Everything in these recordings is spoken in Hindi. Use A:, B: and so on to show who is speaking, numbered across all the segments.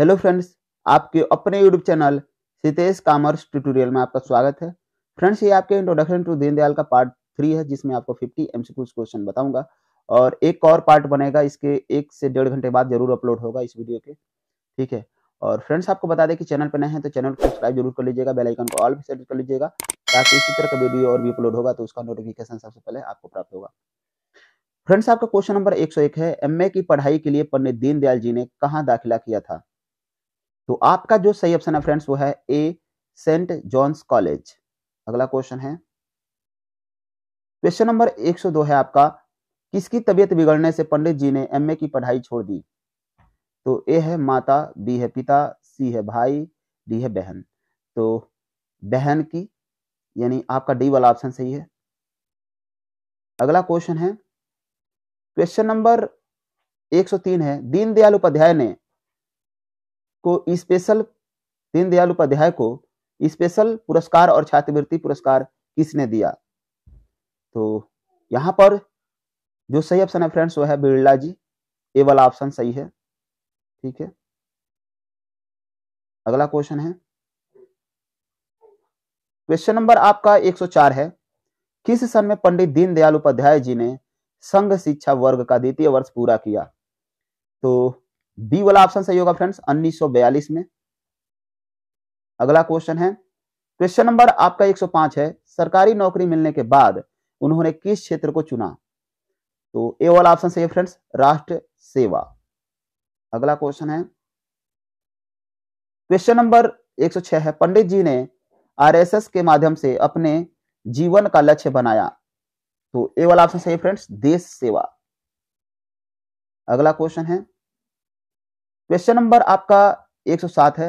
A: हेलो फ्रेंड्स आपके अपने YouTube channel Sitesh commerce tutorial में आपका स्वागत है फ्रेंड्स ये आपके इंट्रोडक्शन टू दीनदयाल का पार्ट थ्री है जिसमें आपको 50 एमसीक्यूज क्वेश्चन बताऊंगा और एक और पार्ट बनेगा इसके एक से डेढ़ घंटे बाद जरूर अपलोड होगा इस वीडियो के ठीक है और फ्रेंड्स आपको बता दें कि चैनल पर नए हैं तो चैनल को सब्सक्राइब जरूर कर लीजिएगा बेलाइकन को ऑल भी सेलेक्ट कर लीजिएगा ताकि इसी तरह का वीडियो और भी अपलोड होगा तो उसका नोटिफिकेशन सबसे पहले आपको प्राप्त होगा फ्रेंड्स आपका क्वेश्चन नंबर 101 है एमए की पढ़ाई के लिए पंडित दीनदयाल जी ने कहाँ दाखिला किया था तो आपका जो सही ऑप्शन है फ्रेंड्स वो है ए सेंट जॉन्स कॉलेज अगला क्वेश्चन है क्वेश्चन नंबर 102 है आपका किसकी तबियत बिगड़ने से पंडित जी ने एमए की पढ़ाई छोड़ दी तो ए है माता बी है पिता सी है भाई डी है बहन तो बहन की यानी आपका डी वाला ऑप्शन सही है अगला क्वेश्चन है क्वेश्चन नंबर 103 है दीनदयाल उपाध्याय ने को स्पेशल दीनदयाल उपाध्याय को स्पेशल पुरस्कार और छात्रवृत्ति पुरस्कार किसने दिया तो यहाँ पर जो सही ऑप्शन है फ्रेंड्स वो है बिरला जी ये वाला ऑप्शन सही है ठीक है अगला क्वेश्चन है क्वेश्चन नंबर आपका 104 है किस सन में पंडित दीनदयाल उपाध्याय जी ने संघ शिक्षा वर्ग का द्वितीय वर्ष पूरा किया तो बी वाला ऑप्शन सही होगा फ्रेंड्स 1942 में अगला क्वेश्चन है क्वेश्चन नंबर आपका 105 है सरकारी नौकरी मिलने के बाद उन्होंने किस क्षेत्र को चुना तो ए वाला ऑप्शन सही है फ्रेंड्स राष्ट्र सेवा अगला क्वेश्चन है क्वेश्चन नंबर 106 है पंडित जी ने आरएसएस के माध्यम से अपने जीवन का लक्ष्य बनाया तो ए वाला ऑप्शन सही फ्रेंड्स देश सेवा अगला क्वेश्चन है क्वेश्चन नंबर आपका 107 है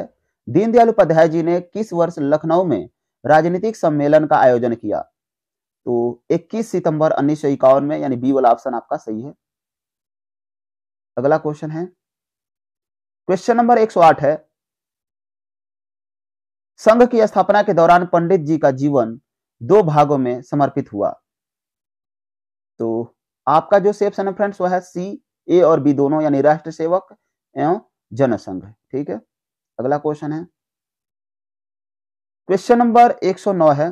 A: दीनदयाल उपाध्याय जी ने किस वर्ष लखनऊ में राजनीतिक सम्मेलन का आयोजन किया तो 21 सितंबर उन्नीस में यानी बी वाला ऑप्शन आपका सही है अगला क्वेश्चन है क्वेश्चन नंबर 108 है संघ की स्थापना के दौरान पंडित जी का जीवन दो भागों में समर्पित हुआ तो आपका जो सेप्शन है फ्रेंड्स वह है सी ए और बी दोनों यानी राष्ट्र सेवक एवं जनसंघ ठीक है अगला क्वेश्चन है क्वेश्चन नंबर 109 है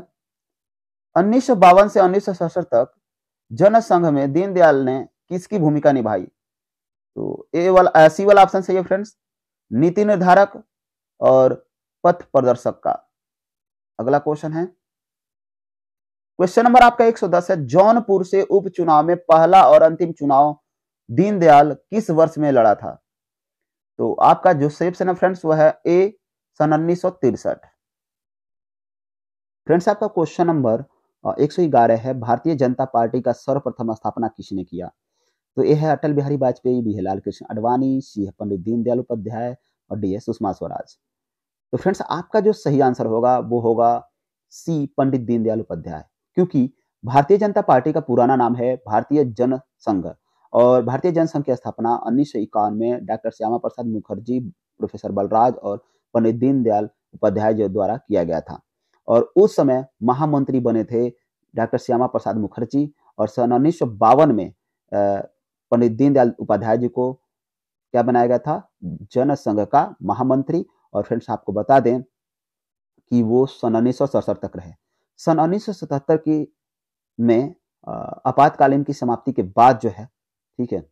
A: उन्नीस से उन्नीस तक जनसंघ में दीनदयाल ने किसकी भूमिका निभाई तो ए वाला सी वाला ऑप्शन सही है फ्रेंड्स नीति निर्धारक और पथ प्रदर्शक का अगला क्वेश्चन है क्वेश्चन नंबर आपका 110 है जौनपुर से उपचुनाव में पहला और अंतिम चुनाव दीनदयाल किस वर्ष में लड़ा था तो आपका जो सेप्स है फ्रेंड्स वह है ए सन उन्नीस सौ तिरसठ फ्रेंड्स आपका क्वेश्चन नंबर एक सौ ग्यारह है भारतीय जनता पार्टी का सर्वप्रथम स्थापना किसने किया तो यह है अटल बिहारी वाजपेयी भी है लाल कृष्ण अडवाणी सी है पंडित दीनदयाल उपाध्याय और डी है सुषमा स्वराज तो फ्रेंड्स आपका जो सही आंसर होगा वो होगा सी पंडित दीनदयाल उपाध्याय क्योंकि भारतीय जनता पार्टी का पुराना नाम है भारतीय जन संघ और भारतीय जनसंघ की स्थापना उन्नीस सौ इक्यानवे डॉक्टर श्यामा प्रसाद मुखर्जी प्रोफेसर बलराज और पंडित दीनदयाल उपाध्याय द्वारा किया गया था और उस समय महामंत्री बने थे डॉक्टर श्यामा प्रसाद मुखर्जी और सन उन्नीस में पंडित दीनदयाल उपाध्याय जी को क्या बनाया गया था जनसंघ का महामंत्री और फ्रेंड्स आपको बता दें कि वो सन उन्नीस तक रहे सन उन्नीस की में आपातकालीन की समाप्ति के बाद जो है ठीक है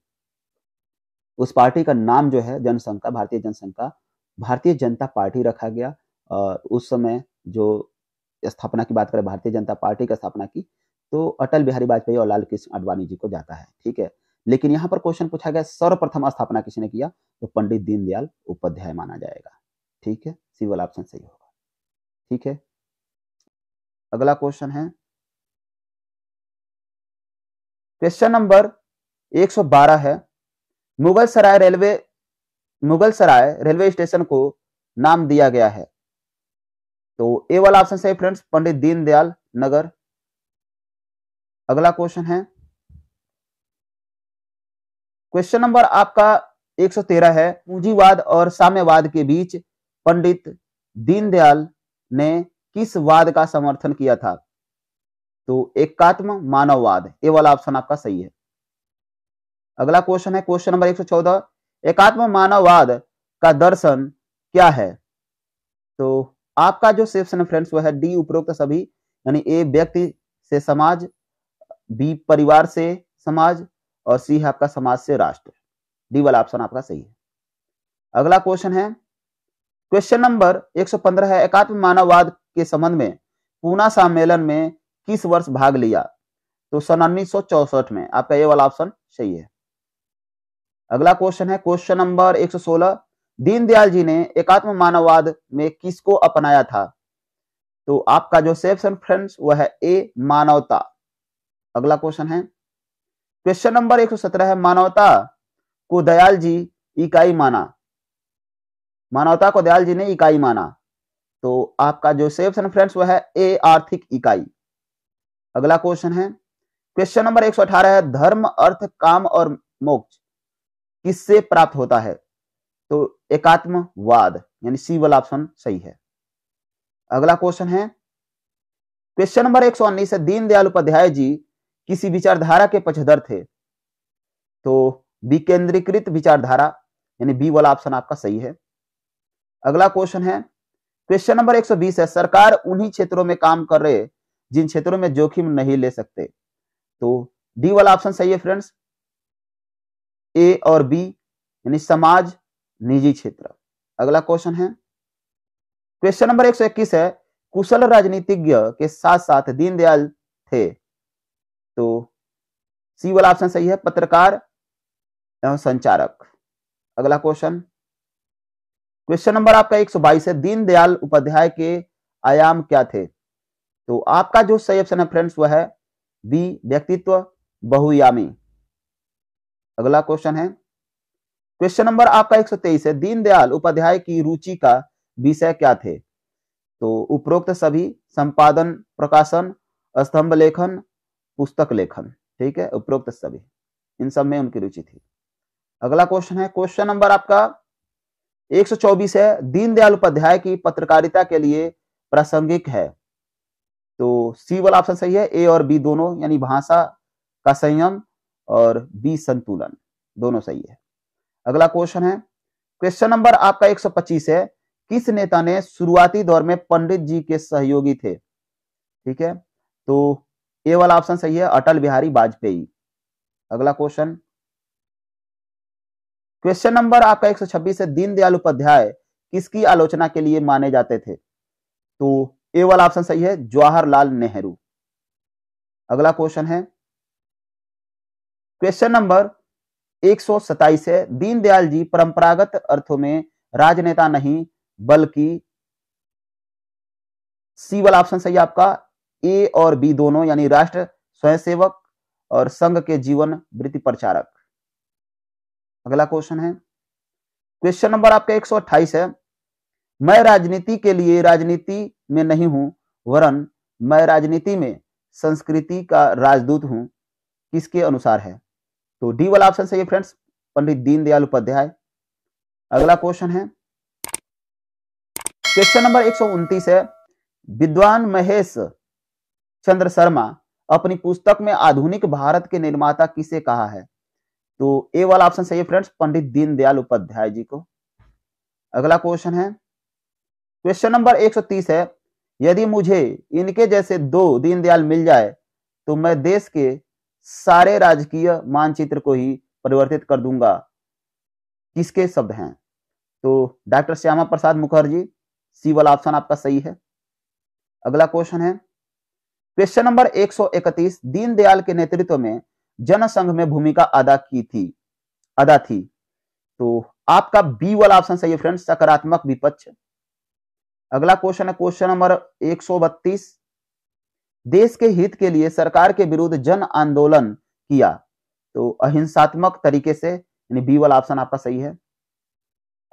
A: उस पार्टी का नाम जो है जनसंघ का भारतीय जनसंघ का भारतीय जनता पार्टी रखा गया और उस समय जो स्थापना की बात करें भारतीय जनता पार्टी का स्थापना की तो अटल बिहारी वाजपेयी और लाल कृष्ण आडवाणी जी को जाता है ठीक है लेकिन यहाँ पर क्वेश्चन पूछा गया सर्वप्रथम स्थापना किसने किया तो पंडित दीनदयाल उपाध्याय माना जाएगा ठीक है सिविल ऑप्शन सही होगा ठीक है अगला क्वेश्चन है क्वेश्चन नंबर 112 है Mughal Sarai railway Mughal Sarai railway station को नाम दिया गया है तो ए वाला ऑप्शन सही फ्रेंड्स पंडित दीनदयाल नगर अगला क्वेश्चन है क्वेश्चन नंबर आपका 113 है पूंजीवाद और साम्यवाद के बीच पंडित दीनदयाल ने किस वाद का समर्थन किया था तो एकात्म मानववाद ये वाला ऑप्शन आपका सही है अगला क्वेश्चन है क्वेश्चन नंबर 114 एकात्म मानववाद का दर्शन क्या है तो आपका जो सेप्शन फ्रेंड्स वो है डी उपरोक्त सभी यानी ए व्यक्ति से समाज बी परिवार से समाज और सी है आपका समाज से राष्ट्र डी वाला ऑप्शन आपका सही है अगला क्वेश्चन है क्वेश्चन नंबर 115 है एकात्म मानववाद के संबंध में पूना सम्मेलन में किस वर्ष भाग लिया तो सन उन्नीस में आपका ये वाला ऑप्शन सही है अगला क्वेश्चन है क्वेश्चन नंबर 116 दीनदयाल जी ने एकात्म मानववाद में किसको अपनाया था तो आपका जो सेफ फ्रेंड्स वह है ए मानवता अगला क्वेश्चन है क्वेश्चन नंबर 117 है मानवता को दयाल जी इकाई माना मानवता को दयाल जी ने इकाई माना तो आपका जो सेप्शन फ्रेंड्स वह है ए आर्थिक इकाई अगला क्वेश्चन है क्वेश्चन नंबर 118 है धर्म अर्थ काम और मोक्ष किससे प्राप्त होता है तो एकात्मवाद यानी सी वाला ऑप्शन सही है अगला क्वेश्चन है क्वेश्चन नंबर एक सौ उन्नीस है दीनदयाल उपाध्याय जी किसी विचारधारा के पक्षधर थे तो विकेंद्रीकृत विचारधारा यानी बी वाला ऑप्शन आपका सही है अगला क्वेश्चन है क्वेश्चन नंबर 120 है सरकार उन्हीं क्षेत्रों में काम कर रहे जिन क्षेत्रों में जोखिम नहीं ले सकते तो डी वाला ऑप्शन सही है फ्रेंड्स ए और बी यानी समाज निजी क्षेत्र अगला क्वेश्चन है क्वेश्चन नंबर 121 है कुशल राजनीतिज्ञ के साथ साथ दीनदयाल थे तो सी वाला ऑप्शन सही है पत्रकार एवं संचारक अगला क्वेश्चन क्वेश्चन नंबर आपका 122 है दीनदयाल उपाध्याय के आयाम क्या थे तो आपका जो सही ऑप्शन है फ्रेंड्स वह है बी व्यक्तित्व बहुयामी अगला क्वेश्चन है क्वेश्चन नंबर आपका 123 है दीनदयाल उपाध्याय की रुचि का विषय क्या थे तो उपरोक्त सभी संपादन प्रकाशन स्तंभ लेखन पुस्तक लेखन ठीक है उपरोक्त सभी इन सब में उनकी रुचि थी अगला क्वेश्चन है क्वेश्चन नंबर आपका 124 है दीनदयाल उपाध्याय की पत्रकारिता के लिए प्रासंगिक है तो सी वाला ऑप्शन सही है ए और बी दोनों यानी भाषा का संयम और बी संतुलन दोनों सही है अगला क्वेश्चन है क्वेश्चन नंबर आपका 125 है किस नेता ने शुरुआती दौर में पंडित जी के सहयोगी थे ठीक है तो ए वाला ऑप्शन सही है अटल बिहारी वाजपेयी अगला क्वेश्चन क्वेश्चन नंबर आपका 126 है दीनदयाल उपाध्याय किसकी आलोचना के लिए माने जाते थे तो ए वाला ऑप्शन सही है जवाहरलाल नेहरू अगला क्वेश्चन है क्वेश्चन नंबर एक है दीनदयाल जी परंपरागत अर्थों में राजनेता नहीं बल्कि सी वाला ऑप्शन सही आपका ए और बी दोनों यानी राष्ट्र स्वयंसेवक और संघ के जीवन वृत्ति प्रचारक अगला क्वेश्चन है क्वेश्चन नंबर आपका 128 है मैं राजनीति के लिए राजनीति में नहीं हूं वरन मैं राजनीति में संस्कृति का राजदूत हूं किसके अनुसार है तो डी वाला ऑप्शन सही है फ्रेंड्स पंडित दीनदयाल उपाध्याय अगला क्वेश्चन है क्वेश्चन नंबर एक है विद्वान महेश चंद्र शर्मा अपनी पुस्तक में आधुनिक भारत के निर्माता किसे कहा है तो ए वाला ऑप्शन सही है फ्रेंड्स पंडित दीनदयाल उपाध्याय जी को अगला क्वेश्चन है क्वेश्चन नंबर 130 है यदि मुझे इनके जैसे दो दीनदयाल मिल जाए तो मैं देश के सारे राजकीय मानचित्र को ही परिवर्तित कर दूंगा किसके शब्द हैं तो डॉक्टर श्यामा प्रसाद मुखर्जी सी वाला ऑप्शन आपका सही है अगला क्वेश्चन है क्वेश्चन नंबर 131 दीनदयाल के नेतृत्व में जनसंघ में भूमिका अदा की थी अदा थी तो आपका बी वाला ऑप्शन सही है फ्रेंड्स सकारात्मक विपक्ष अगला क्वेश्चन है क्वेश्चन नंबर देश के हित के लिए सरकार के विरुद्ध जन आंदोलन किया तो अहिंसात्मक तरीके से यानी बी वाला ऑप्शन आपका सही है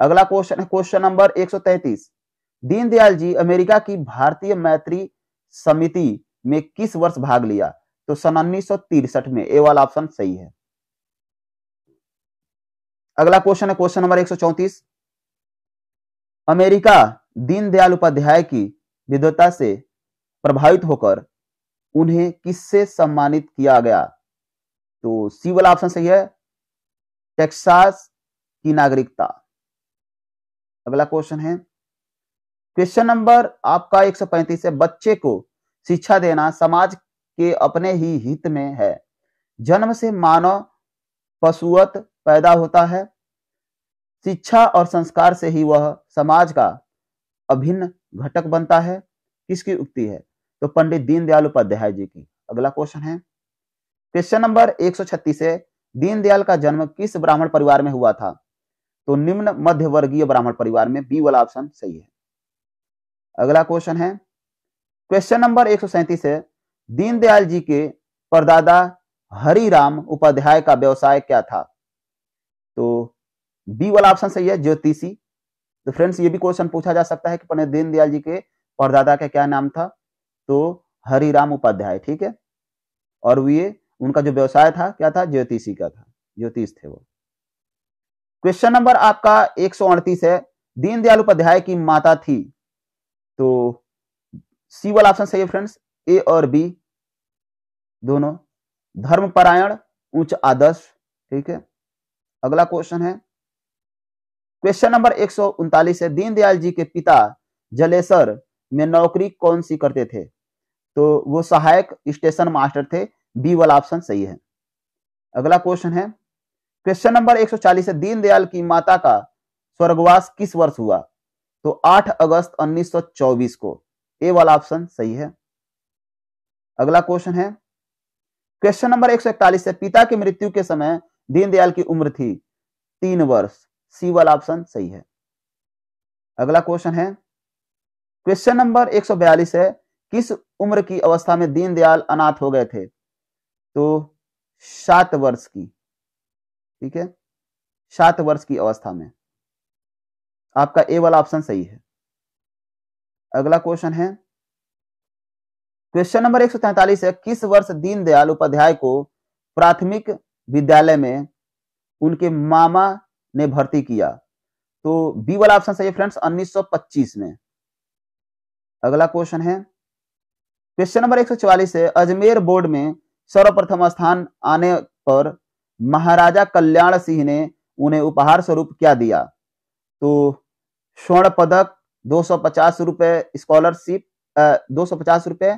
A: अगला क्वेश्चन है question number 133 Deendayal ji America की भारतीय मैत्री समिति में किस वर्ष भाग लिया तो सन उन्नीस में ए वाला ऑप्शन सही है अगला क्वेश्चन है question number 134 America Deendayal Upadhyay की विद्वता से प्रभावित होकर उन्हें किससे सम्मानित किया गया तो सी वाला ऑप्शन सही है टेक्सास की नागरिकता अगला क्वेश्चन है क्वेश्चन नंबर आपका 135 है बच्चे को शिक्षा देना समाज के अपने ही हित में है जन्म से मानव पशुवत पैदा होता है शिक्षा और संस्कार से ही वह समाज का अभिन्न घटक बनता है किसकी उक्ति है तो पंडित दीनदयाल उपाध्याय जी की अगला क्वेश्चन है क्वेश्चन नंबर एक है दीनदयाल का जन्म किस ब्राह्मण परिवार में हुआ था तो निम्न मध्य वर्गीय ब्राह्मण परिवार में बी वाला ऑप्शन सही है अगला क्वेश्चन है क्वेश्चन नंबर एक है दीनदयाल जी के परदादा हरिराम उपाध्याय का व्यवसाय क्या था तो बी वाला ऑप्शन सही है ज्योतिषी तो फ्रेंड्स ये भी क्वेश्चन पूछा जा सकता है कि पंडित दीनदयाल जी के परदादा का क्या नाम था तो हरिराम उपाध्याय ठीक है और वे उनका जो व्यवसाय था क्या था ज्योतिषी का था ज्योतिष थे वो क्वेश्चन नंबर आपका एक है दीनदयाल उपाध्याय की माता थी तो सी वाला ऑप्शन सही है फ्रेंड्स ए और बी दोनों धर्मपरायण उच्च आदर्श ठीक है अगला क्वेश्चन है क्वेश्चन नंबर एक है दीनदयाल जी के पिता जलेसर में नौकरी कौन सी करते थे तो वो सहायक स्टेशन मास्टर थे बी वाला ऑप्शन सही है अगला क्वेश्चन है क्वेश्चन नंबर 140 से दीनदयाल की माता का स्वर्गवास किस वर्ष हुआ तो 8 अगस्त 1924 को ए वाला ऑप्शन सही है अगला क्वेश्चन है क्वेश्चन नंबर 141 है पिता की मृत्यु के समय दीनदयाल की उम्र थी तीन वर्ष सी वाला ऑप्शन सही है अगला क्वेश्चन है क्वेश्चन नंबर 142 है किस उम्र की अवस्था में दीनदयाल अनाथ हो गए थे तो सात वर्ष की ठीक है सात वर्ष की अवस्था में आपका ए वाला ऑप्शन सही है अगला क्वेश्चन है क्वेश्चन नंबर 143 है किस वर्ष दीनदयाल उपाध्याय को प्राथमिक विद्यालय में उनके मामा ने भर्ती किया तो बी वाला ऑप्शन सही है फ्रेंड्स 1925 में अगला क्वेश्चन है क्वेश्चन नंबर 144 है अजमेर बोर्ड में सर्वप्रथम स्थान आने पर महाराजा कल्याण सिंह ने उन्हें उपहार स्वरूप क्या दिया तो स्वर्ण पदक दो सौ पचास रुपए स्कॉलरशिप दो सौ पचास रुपए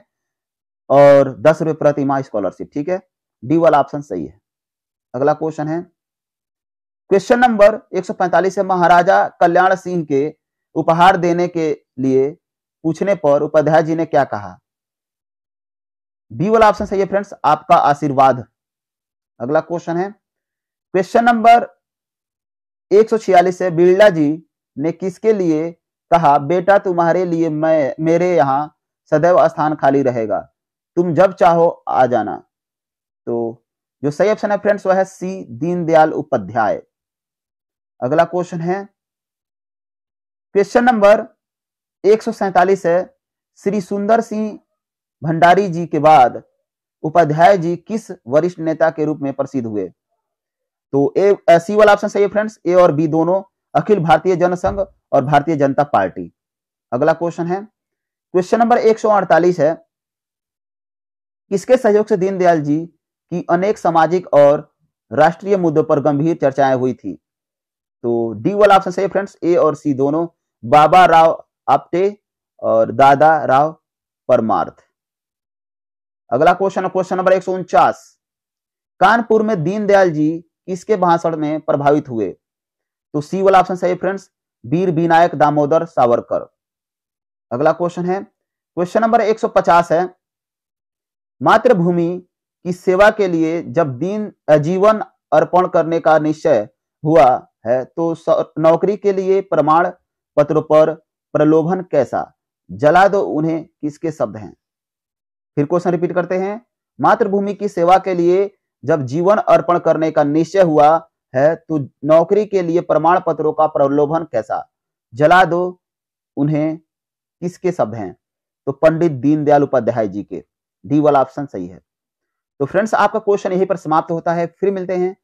A: और दस रुपए प्रतिमा स्कॉलरशिप ठीक है डी वाला ऑप्शन सही है अगला क्वेश्चन है क्वेश्चन नंबर 145 है महाराजा कल्याण सिंह के उपहार देने के लिए पूछने पर उपाध्याय जी ने क्या कहा बी वाला ऑप्शन सही है फ्रेंड्स आपका आशीर्वाद अगला क्वेश्चन है क्वेश्चन नंबर 146 है बिरला जी ने किसके लिए कहा बेटा तुम्हारे लिए मैं मेरे यहाँ सदैव स्थान खाली रहेगा तुम जब चाहो आ जाना तो जो सही ऑप्शन है फ्रेंड्स वह है सी दीनदयाल उपाध्याय अगला क्वेश्चन है क्वेश्चन नंबर एक है श्री सुंदर सिंह भंडारी जी के बाद उपाध्याय जी किस वरिष्ठ नेता के रूप में प्रसिद्ध हुए तो ए, सी वाला ऑप्शन सही है फ्रेंड्स ए और बी दोनों अखिल भारतीय जनसंघ और भारतीय जनता पार्टी अगला क्वेश्चन है क्वेश्चन नंबर 148 है किसके सहयोग से दीनदयाल जी की अनेक सामाजिक और राष्ट्रीय मुद्दों पर गंभीर चर्चाएं हुई थी तो डी वाला ऑप्शन सही फ्रेंड्स ए और सी दोनों बाबा राव आप्टे और दादा राव परमार्थ अगला क्वेश्चन क्वेश्चन नंबर एक कानपुर में दीनदयाल जी किसके भाषण में प्रभावित हुए तो सी वाला ऑप्शन सही फ्रेंड्स वीर विनायक दामोदर सावरकर अगला क्वेश्चन है क्वेश्चन नंबर 150 है मातृभूमि की सेवा के लिए जब दीन जीवन अर्पण करने का निश्चय हुआ है तो नौकरी के लिए प्रमाण पत्र पर प्रलोभन कैसा जला दो उन्हें किसके शब्द हैं फिर क्वेश्चन रिपीट करते हैं मातृभूमि की सेवा के लिए जब जीवन अर्पण करने का निश्चय हुआ है तो नौकरी के लिए प्रमाण पत्रों का प्रलोभन कैसा जला दो उन्हें किसके शब्द हैं तो पंडित दीनदयाल उपाध्याय जी के डी वाला ऑप्शन सही है तो फ्रेंड्स आपका क्वेश्चन यहीं पर समाप्त होता है फिर मिलते हैं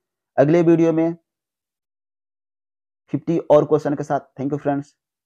A: अगले वीडियो में 50 और क्वेश्चन के साथ थैंक यू फ्रेंड्स